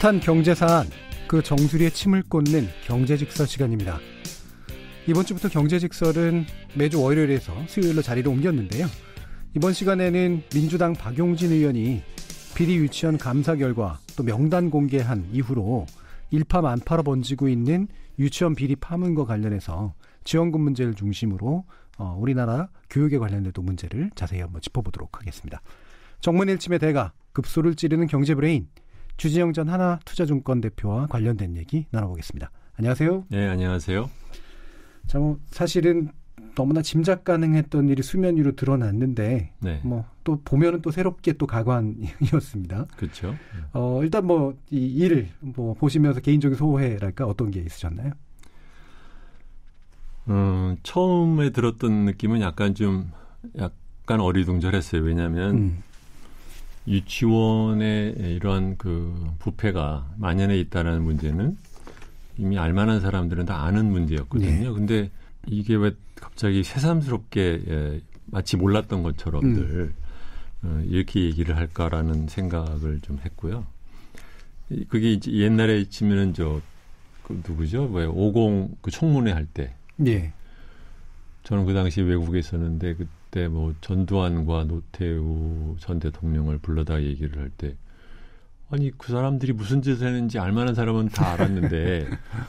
핫한 경제 사안 그 정수리에 침을 꽂는 경제직설 시간입니다. 이번 주부터 경제직설은 매주 월요일에서 수요일로 자리를 옮겼는데요. 이번 시간에는 민주당 박용진 의원이 비리 유치원 감사 결과 또 명단 공개한 이후로 일파만파로 번지고 있는 유치원 비리 파문과 관련해서 지원금 문제를 중심으로 어, 우리나라 교육에 관련된 문제를 자세히 한번 짚어보도록 하겠습니다. 정문일침의 대가 급소를 찌르는 경제브레인 주진영 전 하나투자증권 대표와 관련된 얘기 나눠보겠습니다. 안녕하세요. 네, 안녕하세요. 자, 뭐 사실은 너무나 짐작 가능했던 일이 수면 위로 드러났는데 네. 뭐또 보면은 또 새롭게 또 가관이었습니다. 그렇죠. 어, 일단 뭐 이 일을 뭐 보시면서 개인적인 소회랄까 어떤 게 있으셨나요? 음, 처음에 들었던 느낌은 약간 좀 약간 어리둥절했어요. 왜냐하면 음. 유치원의 이러한 그 부패가 만연해 있다라는 문제는 이미 알만한 사람들은 다 아는 문제였거든요. 네. 근데 이게 왜 갑자기 새삼스럽게 예, 마치 몰랐던 것처럼들 음. 어, 이렇게 얘기를 할까라는 생각을 좀 했고요. 그게 이제 옛날에 치면은 저그 누구죠? 뭐5 0그 총문회 할 때. 예. 저는 그 당시 외국에 있었는데 그 때뭐 전두환과 노태우 전 대통령을 불러다 얘기를 할 때 아니 그 사람들이 무슨 짓을 했는지 알만한 사람은 다 알았는데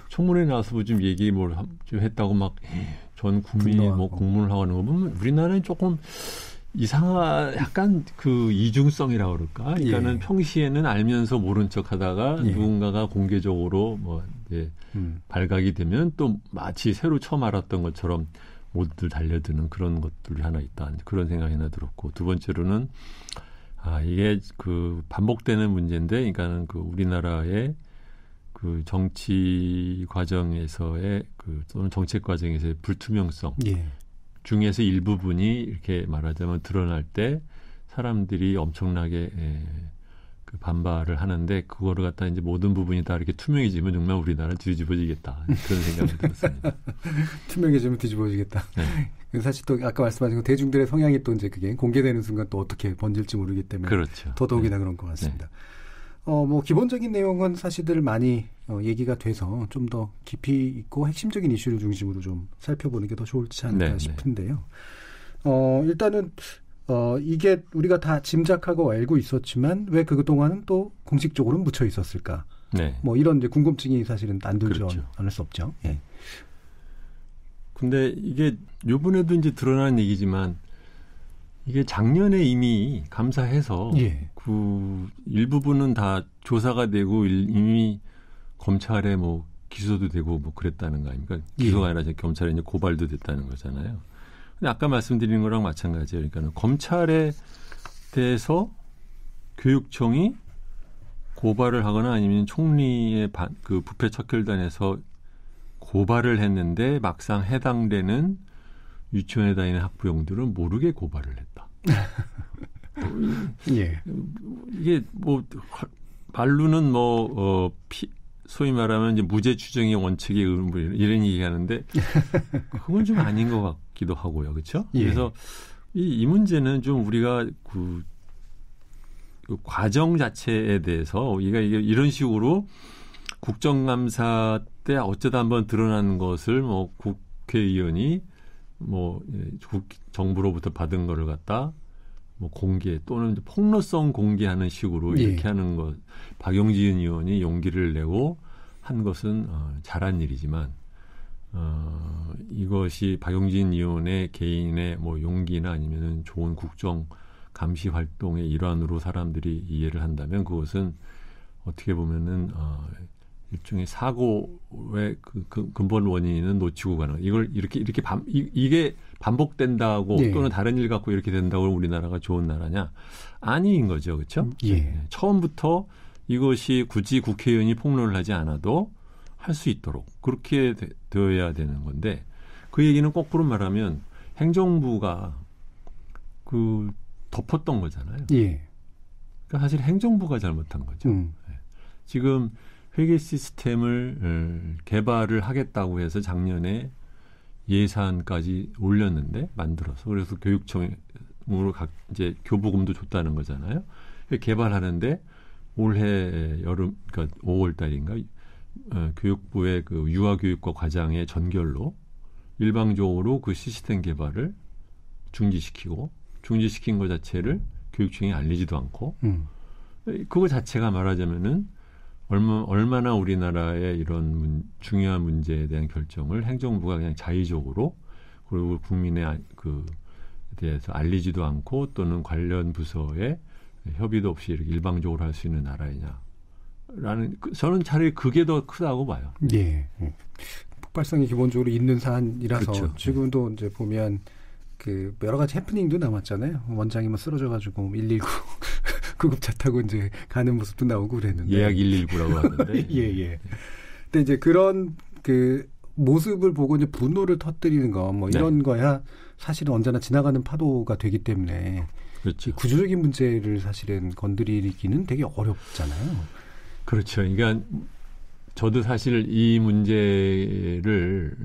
총문회 나서 뭐좀 얘기 뭘 좀 했다고 막전 예, 국민이 뭐 공문을 하고 하는 거 보면 우리나라는 조금 이상한 약간 그 이중성이라 고 그럴까? 그러니까는 예. 평시에는 알면서 모른 척하다가 예. 누군가가 공개적으로 뭐 이제 예, 음. 발각이 되면 또 마치 새로 처음 알았던 것처럼 모두들 달려드는 그런 것들이 하나 있다 그런 생각이 하나 들었고 두 번째로는 아 이게 그 반복되는 문제인데 그러니까는 그 우리나라의 그 정치 과정에서의 그 또는 정책 과정에서의 불투명성 예. 중에서 일부분이 이렇게 말하자면 드러날 때 사람들이 엄청나게 에, 예, 그 반발을 하는데 그거를 갖다 이제 모든 부분이 다 이렇게 투명해지면 정말 우리나라 는 뒤집어지겠다 그런 생각이 들었습니다. 투명해지면 뒤집어지겠다. 네. 사실 또 아까 말씀하신 대중들의 성향이 또 이제 그게 공개되는 순간 또 어떻게 번질지 모르기 때문에 그렇죠. 더더욱이나 네. 그런 것 같습니다. 네. 어뭐 기본적인 내용은 사실들 많이 어, 얘기가 돼서 좀 더 깊이 있고 핵심적인 이슈를 중심으로 좀 살펴보는 게 더 좋을지 않을까 네, 네. 싶은데요. 어 일단은 어, 이게 우리가 다 짐작하고 알고 있었지만 왜 그동안은 또 공식적으로는 묻혀 있었을까? 네. 뭐 이런 이제 궁금증이 사실은 안 들지 그렇죠. 않을 수 없죠. 예. 근데 이게 요번에도 이제 드러난 얘기지만 이게 작년에 이미 감사해서 예. 그 일부분은 다 조사가 되고 이미 검찰에 뭐 기소도 되고 뭐 그랬다는 거 아닙니까? 예. 기소가 예. 아니라 이제 검찰에 이제 고발도 됐다는 거잖아요. 근데 아까 말씀드린 거랑 마찬가지예요. 그러니까 검찰에 대해서 교육청이 고발을 하거나 아니면 총리의 반, 그 부패 척결단에서 고발을 했는데 막상 해당되는 유치원에 다니는 학부형들은 모르게 고발을 했다. 예. 이게 뭐발로는뭐 뭐, 어, 피, 소위 말하면 이제 무죄 추정의 원칙이 에 이런 얘기하는데 그건 좀 아닌 것 같고. 같기도 하고요. 그렇죠? 예. 그래서 이, 이 문제는 좀 우리가 그, 그 과정 자체에 대해서 우리가 이게 이런 식으로 국정감사 때 어쩌다 한번 드러난 것을 뭐 국회의원이 뭐 예, 정부로부터 받은 거를 갖다 뭐 공개 또는 폭로성 공개하는 식으로 예. 이렇게 하는 것 박용진 의원이 용기를 내고 한 것은 어, 잘한 일이지만 어, 이것이 박용진 의원의 개인의 뭐 용기나 아니면은 좋은 국정 감시 활동의 일환으로 사람들이 이해를 한다면 그것은 어떻게 보면은 어, 일종의 사고의 그, 그 근본 원인은 놓치고 가는 이걸 이렇게 이렇게 반, 이, 게 반복된다고 네. 또는 다른 일 갖고 이렇게 된다고 우리나라가 좋은 나라냐 아니인 거죠 그렇죠 예. 네. 처음부터 이것이 굳이 국회의원이 폭로를 하지 않아도 할수 있도록 그렇게 되, 되어야 되는 건데 그 얘기는 거꾸로 말하면 행정부가 그 덮었던 거잖아요. 예. 그러니까 사실 행정부가 잘못한 거죠. 음. 예. 지금 회계 시스템을 어, 개발을 하겠다고 해서 작년에 예산까지 올렸는데 만들어서 그래서 교육청으로 각 이제 교부금도 줬다는 거잖아요. 개발하는데 올해 여름 그러니까 5월 달인가 어, 교육부의 그 유아교육과 과장의 전결로 일방적으로 그 시스템 개발을 중지시키고 중지시킨 것 자체를 교육청에 알리지도 않고 음. 그거 자체가 말하자면은 얼마, 얼마나 우리나라의 이런 문, 중요한 문제에 대한 결정을 행정부가 그냥 자의적으로 그리고 국민의 아, 그 대해서 알리지도 않고 또는 관련 부서에 협의도 없이 이렇게 일방적으로 할 수 있는 나라이냐 라는 그, 저는 차라리 그게 더 크다고 봐요. 예. 예. 폭발성이 기본적으로 있는 사안이라서 그렇죠. 예. 지금도 이제 보면 그 여러 가지 해프닝도 남았잖아요. 원장이 뭐 쓰러져 가지고 119 구급차 타고 이제 가는 모습도 나오고 그랬는데 예약 119라고 하는데 예, 예. 근데 이제 그런 그 모습을 보고 이제 분노를 터뜨리는 거뭐 이런 네. 거야 사실은 언제나 지나가는 파도가 되기 때문에 그렇죠. 구조적인 문제를 사실은 건드리기는 되게 어렵잖아요. 그렇죠. 그러니까 저도 사실 이 문제를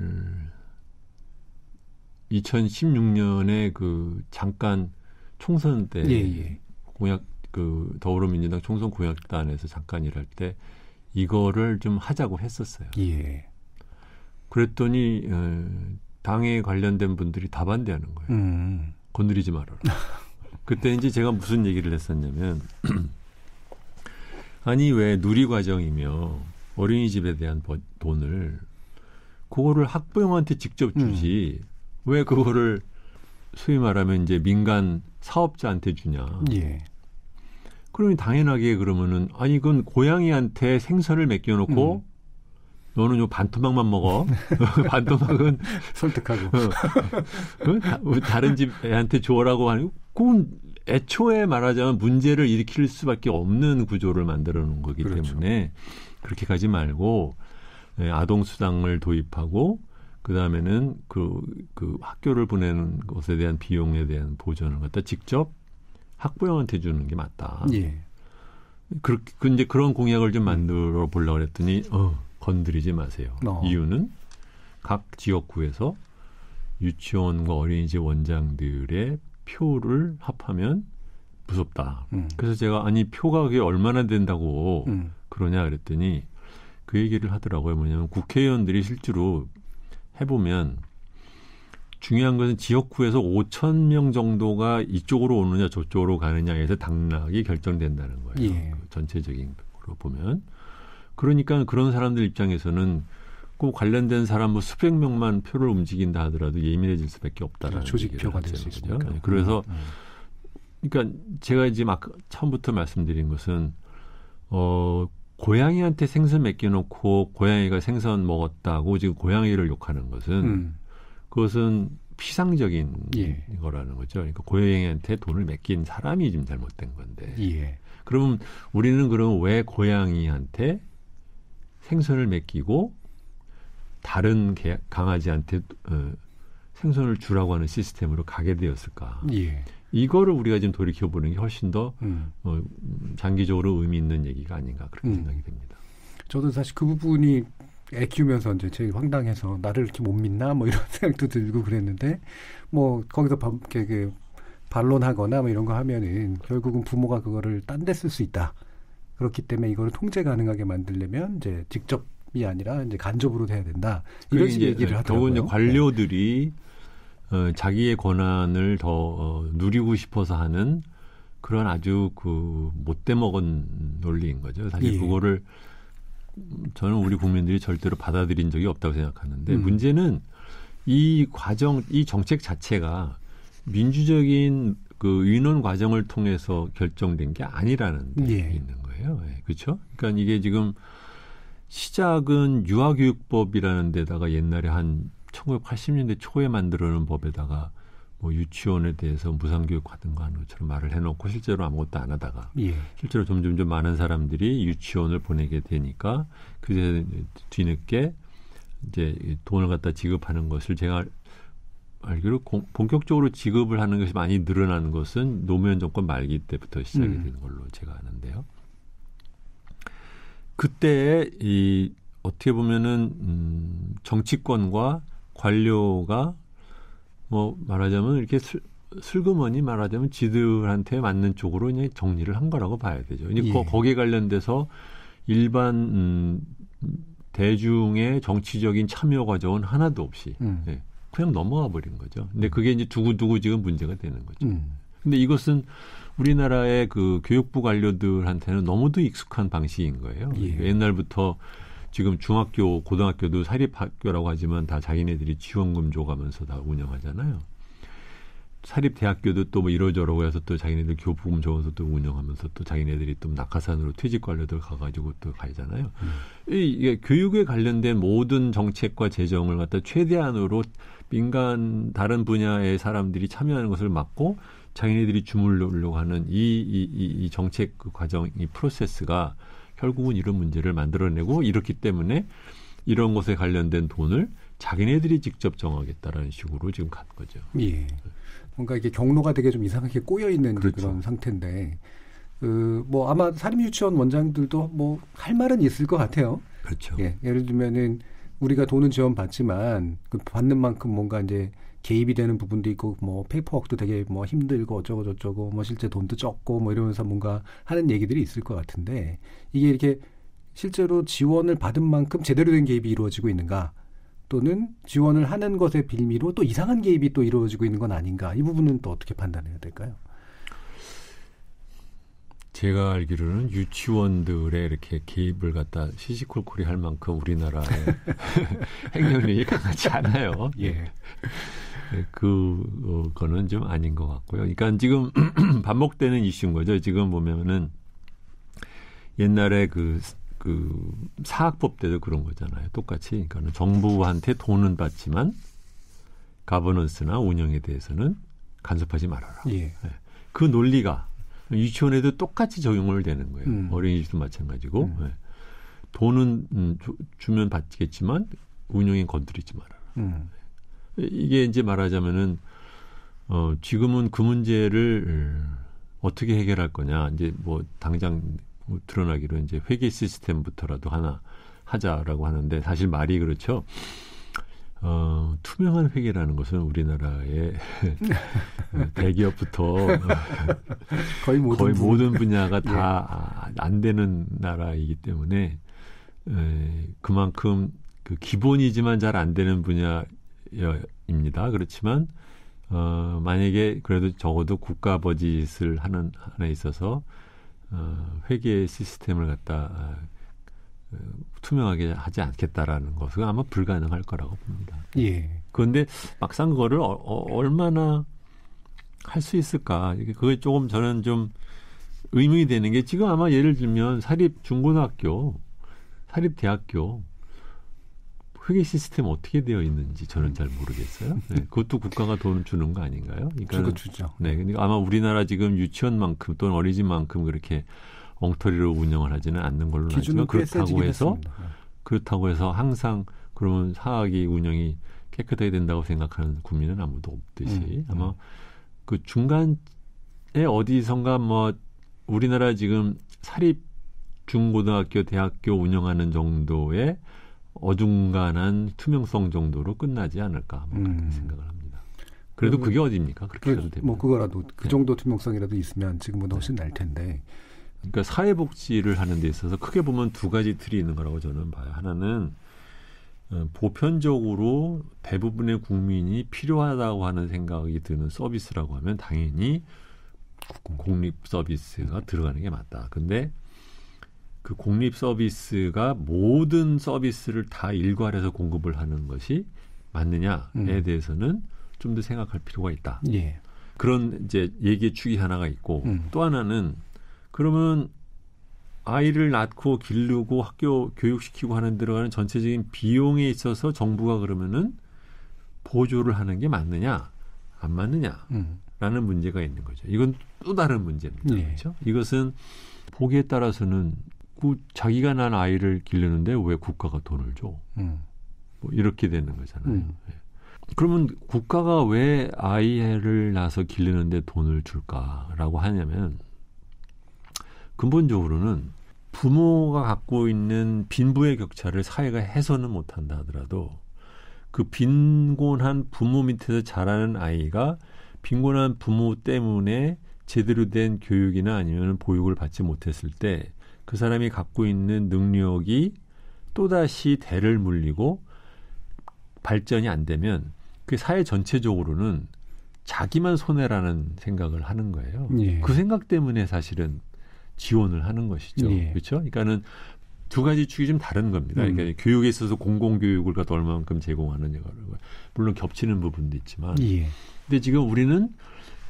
2016년에 어, 그 잠깐 총선 때 예, 예. 공약 그 더불어민주당 총선 공약단에서 잠깐 일할 때 이거를 좀 하자고 했었어요. 예. 그랬더니 어, 당에 관련된 분들이 다 반대하는 거예요. 음. 건드리지 말아라. 그때 이제 제가 무슨 얘기를 했었냐면 아니 왜 누리과정이며 어린이집에 대한 버, 돈을 그거를 학부형한테 직접 주지 음. 왜 그거를 소위 말하면 이제 민간 사업자한테 주냐. 예. 그러면 당연하게 그러면은 아니 그건 고양이한테 생선을 맡겨놓고 음. 너는 요 반토막만 먹어. 반토막은 설득하고 어. 어? 뭐 다른 집한테 애 줘라고 하는 그건 애초에 말하자면 문제를 일으킬 수밖에 없는 구조를 만들어 놓은 거기 그렇죠. 때문에 그렇게 가지 말고 예, 아동 수당을 도입하고 그다음에는 그, 그 학교를 보내는 것에 대한 비용에 대한 보전을 갖다 직접 학부형한테 주는 게 맞다. 예. 그렇게 근데 그 그런 공약을 좀 만들어 보려고 했더니 어, 건드리지 마세요. 어. 이유는 각 지역구에서 유치원과 어린이집 원장들의 표를 합하면 무섭다. 음. 그래서 제가 아니 표가 그게 얼마나 된다고 음. 그러냐 그랬더니 그 얘기를 하더라고요. 뭐냐면 국회의원들이 실제로 해보면 중요한 것은 지역구에서 5천 명 정도가 이쪽으로 오느냐 저쪽으로 가느냐에서 당락이 결정된다는 거예요. 예. 그 전체적인 으로 보면 그러니까 그런 사람들 입장에서는 자고 관련된 사람 뭐 수백 명만 표를 움직인다 하더라도 예민해질 수밖에 없다라는 음, 조직표가 될 수있거든 네, 그래서 음, 음. 그러니까 제가 이제 막 처음부터 말씀드린 것은 어 고양이한테 생선 맡겨놓고 고양이가 생선 먹었다고 지금 고양이를 욕하는 것은 음. 그것은 피상적인 예. 거라는 거죠. 그러니까 고양이한테 돈을 맡긴 사람이 지금 잘못된 건데. 예. 그면 우리는 그럼 왜 고양이한테 생선을 맡기고 다른 개, 강아지한테 어, 생선을 주라고 하는 시스템으로 가게 되었을까? 예. 이거를 우리가 지금 돌이켜 보는 게 훨씬 더 음. 어, 장기적으로 의미 있는 얘기가 아닌가 그렇게 음. 생각이 됩니다. 저도 사실 그 부분이 애 키우면서 이제 제일 황당해서 나를 이렇게 못 믿나 뭐 이런 생각도 들고 그랬는데 뭐 거기서 바, 이렇게, 이렇게 그 반론하거나 뭐 이런 거 하면은 결국은 부모가 그거를 딴 데 쓸 수 있다. 그렇기 때문에 이거를 통제 가능하게 만들려면 이제 직접 이 아니라 이제 간접으로 돼야 된다. 이런 식의 얘기를 하더라고요. 더군 네. 관료들이 네. 어, 자기의 권한을 더 어, 누리고 싶어서 하는 그런 아주 그 못돼 먹은 논리인 거죠. 사실 예. 그거를 저는 우리 국민들이 절대로 받아들인 적이 없다고 생각하는데 음. 문제는 이 과정, 이 정책 자체가 민주적인 그 의논 과정을 통해서 결정된 게 아니라는 게 예. 있는 거예요. 예. 그렇죠? 그러니까 이게 지금 시작은 유아교육법이라는 데다가 옛날에 한 1980년대 초에 만들어놓은 법에다가 뭐 유치원에 대해서 무상교육 같은 거 하는 것처럼 말을 해놓고 실제로 아무것도 안 하다가 예. 실제로 점점 점 많은 사람들이 유치원을 보내게 되니까 그제 뒤늦게 이제 돈을 갖다 지급하는 것을 제가 알기로 공, 본격적으로 지급을 하는 것이 많이 늘어난 것은 노무현 정권 말기 때부터 시작이 음. 된 걸로 제가 아는데요. 그때 이 어떻게 보면은 음, 정치권과 관료가 뭐 말하자면 이렇게 술, 슬그머니 말하자면 지들한테 맞는 쪽으로 이제 정리를 한 거라고 봐야 되죠. 이제 그러니까 예. 거기에 관련돼서 일반 음, 대중의 정치적인 참여 과정은 하나도 없이 음. 예, 그냥 넘어가 버린 거죠. 근데 음. 그게 이제 두고두고 지금 문제가 되는 거죠. 음. 근데 이것은 우리나라의 그 교육부 관료들한테는 너무도 익숙한 방식인 거예요. 예. 그러니까 옛날부터 지금 중학교, 고등학교도 사립학교라고 하지만 다 자기네들이 지원금 줘가면서 다 운영하잖아요. 사립대학교도 또 뭐 이러저러고 해서 또 자기네들 교부금 줘서 또 운영하면서 또 자기네들이 또 낙하산으로 퇴직관료들 가가지고 또 가잖아요. 음. 이게 교육에 관련된 모든 정책과 재정을 갖다 최대한으로 민간 다른 분야의 사람들이 참여하는 것을 막고 자기네들이 주물르려고 하는 이, 이, 이, 이 정책 그 과정, 이 프로세스가 결국은 이런 문제를 만들어내고 이렇기 때문에 이런 것에 관련된 돈을 자기네들이 직접 정하겠다라는 식으로 지금 간 거죠. 예. 뭔가 이게 경로가 되게 좀 이상하게 꼬여 있는 그렇죠. 그런 상태인데, 그, 뭐 아마 사립유치원 원장들도 뭐 할 말은 있을 것 같아요. 그렇죠. 예. 예를 들면은 우리가 돈은 지원 받지만 그 받는 만큼 뭔가 이제 개입이 되는 부분도 있고 뭐 페이퍼웍도 되게 뭐 힘들고 어쩌고 저쩌고 뭐 실제 돈도 적고 뭐 이러면서 뭔가 하는 얘기들이 있을 것 같은데 이게 이렇게 실제로 지원을 받은 만큼 제대로 된 개입이 이루어지고 있는가 또는 지원을 하는 것의 빌미로 또 이상한 개입이 또 이루어지고 있는 건 아닌가 이 부분은 또 어떻게 판단해야 될까요? 제가 알기로는 유치원들의 이렇게 개입을 갖다 시시콜콜이 할 만큼 우리나라의 행정력이 강하지 않아요. 예. 예. 예, 그거는 어, 좀 아닌 것 같고요. 그러니까 지금 반복되는 이슈인 거죠. 지금 보면은 옛날에 그, 그 사학법 때도 그런 거잖아요. 똑같이. 그러니까는 정부한테 돈은 받지만 가버넌스나 운영에 대해서는 간섭하지 말아라. 예. 예. 그 논리가 유치원에도 똑같이 적용을 되는 거예요. 음. 어린이집도 마찬가지고. 음. 예. 돈은 음, 주, 면 받겠지만 운영에 건드리지 말아라. 음. 예. 이게 이제 말하자면은 어 지금은 그 문제를 어떻게 해결할 거냐 이제 뭐 당장 드러나기로 이제 회계 시스템부터라도 하나 하자라고 하는데 사실 말이 그렇죠. 어, 투명한 회계라는 것은 우리나라의 대기업부터 거의, 모든, 거의 모든, 분야가 다안 예. 되는 나라이기 때문에 에, 그만큼 그 기본이지만 잘 안 되는 분야 여입니다 그렇지만 어, 만약에 그래도 적어도 국가 버짓을 하는 하나에 있어서 어, 회계 시스템을 갖다 어, 투명하게 하지 않겠다라는 것은 아마 불가능할 거라고 봅니다. 예. 그런데 막상 그거를 어, 어, 얼마나 할 수 있을까? 그게 조금 저는 좀 의문이 되는 게 지금 아마 예를 들면 사립 중고등학교, 사립 대학교 회계 시스템 어떻게 되어 있는지 저는 잘 모르겠어요. 네, 그것도 국가가 돈을 주는 거 아닌가요? 그러니까 주죠. 네, 그러니까 아마 우리나라 지금 유치원만큼 또는 어린이집만큼 그렇게 엉터리로 운영을 하지는 않는 걸로 알지만 그렇다고 해서 네. 그렇다고 해서 항상 그러면 사학이 운영이 깨끗하게 된다고 생각하는 국민은 아무도 없듯이 음, 네. 아마 음. 그 중간에 어디선가 뭐 우리나라 지금 사립 중고등학교 대학교 운영하는 정도의 어중간한 투명성 정도로 끝나지 않을까 음. 생각을 합니다. 그래도 음. 그게 어딥니까? 그렇게 그래, 뭐 그거라도 그 네. 정도 투명성이라도 있으면 지금보다 훨씬 날 텐데. 그러니까 사회복지를 하는 데 있어서 크게 보면 두 가지 틀이 있는 거라고 저는 봐요. 하나는 어, 보편적으로 대부분의 국민이 필요하다고 하는 생각이 드는 서비스라고 하면 당연히 공립 서비스가 들어가는 게 맞다. 근데 그 공립 서비스가 모든 서비스를 다 일괄해서 공급을 하는 것이 맞느냐에 음. 대해서는 좀 더 생각할 필요가 있다. 예. 그런 이제 얘기의 축이 하나가 있고 음. 또 하나는 그러면 아이를 낳고 기르고 학교 교육시키고 하는 들어가는 전체적인 비용에 있어서 정부가 그러면은 보조를 하는 게 맞느냐 안 맞느냐 라는 음. 문제가 있는 거죠. 이건 또 다른 문제입니다. 네. 그렇죠? 이것은 보기에 따라서는 자 뭐 자기가 난 아이를 기르는데 왜 국가가 돈을 줘? 음. 뭐 이렇게 되는 거잖아요. 음. 예. 그러면 국가가 왜 아이를 낳아서 기르는데 돈을 줄까라고 하냐면 근본적으로는 부모가 갖고 있는 빈부의 격차를 사회가 해소는 못한다 하더라도 그 빈곤한 부모 밑에서 자라는 아이가 빈곤한 부모 때문에 제대로 된 교육이나 아니면 보육을 받지 못했을 때그 사람이 갖고 있는 능력이 또다시 대를 물리고 발전이 안 되면 그 사회 전체적으로는 자기만 손해라는 생각을 하는 거예요. 예. 그 생각 때문에 사실은 지원을 하는 것이죠. 예. 그렇죠? 그러니까는 두 가지 축이 좀 다른 겁니다. 음. 그러니까 교육에 있어서 공공교육을 갖다 얼마만큼 제공하느냐가 물론 겹치는 부분도 있지만. 예. 근데 지금 우리는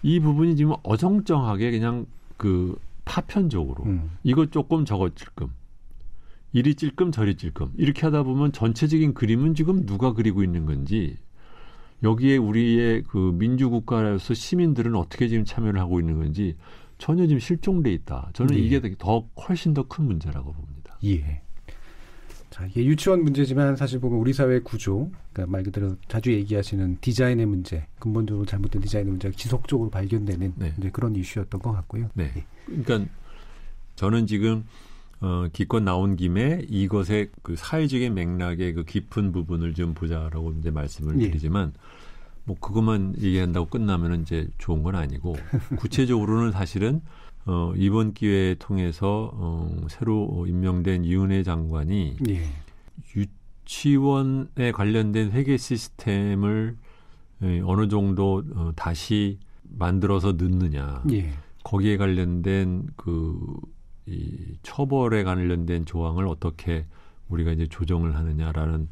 이 부분이 지금 어정쩡하게 그냥 그 파편적으로 음. 이것 조금 저것 찔끔 이리 찔끔 저리 찔끔 이렇게 하다 보면 전체적인 그림은 지금 누가 그리고 있는 건지 여기에 우리의 그 민주국가로서 시민들은 어떻게 지금 참여를 하고 있는 건지 전혀 지금 실종돼 있다. 저는 예. 이게 더 훨씬 더 큰 문제라고 봅니다. 예. 자, 이게 유치원 문제지만 사실 보면 우리 사회 구조, 그러니까 말 그대로 자주 얘기하시는 디자인의 문제, 근본적으로 잘못된 디자인의 문제가 지속적으로 발견되는 네. 그런 이슈였던 것 같고요. 네. 예. 그러니까 저는 지금 어, 기껏 나온 김에 이것의 그 사회적인 맥락의 그 깊은 부분을 좀 보자라고 이제 말씀을 예. 드리지만 뭐 그것만 얘기한다고 끝나면 이제 좋은 건 아니고 구체적으로는 사실은 어, 이번 기회에 통해서 어, 새로 임명된 이은혜 장관이 예. 유치원에 관련된 회계 시스템을 예, 어느 정도 어, 다시 만들어서 넣느냐 예. 거기에 관련된 그이 처벌에 관련된 조항을 어떻게 우리가 이제 조정을 하느냐라는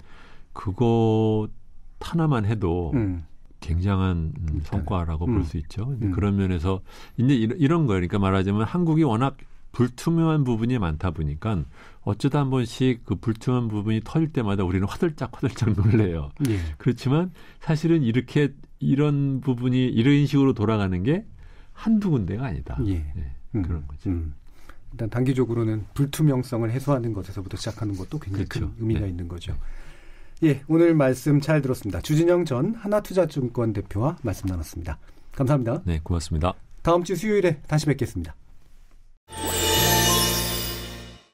그것 하나만 해도 음. 굉장한 일 그렇죠. 성과라고 음, 볼수 있죠. 음. 그런 면에서 이제 이런 거예요. 그러니까 말하자면 한국이 워낙 불투명한 부분이 많다 보니까 어쩌다 한 번씩 그 불투명한 부분이 터질 때마다 우리는 화들짝 화들짝 놀래요. 예. 그렇지만 사실은 이렇게 이런 부분이 이런 식으로 돌아가는 게 한두 군데가 아니다. 예. 예. 음, 그런 거죠. 음. 일단 단기적으로는 불투명성을 해소하는 것에서부터 시작하는 것도 굉장히 그렇죠. 큰 의미가 네. 있는 거죠. 네. 예, 오늘 말씀 잘 들었습니다. 주진영 전 하나투자증권 대표와 말씀 나눴습니다. 감사합니다. 네, 고맙습니다. 다음 주 수요일에 다시 뵙겠습니다.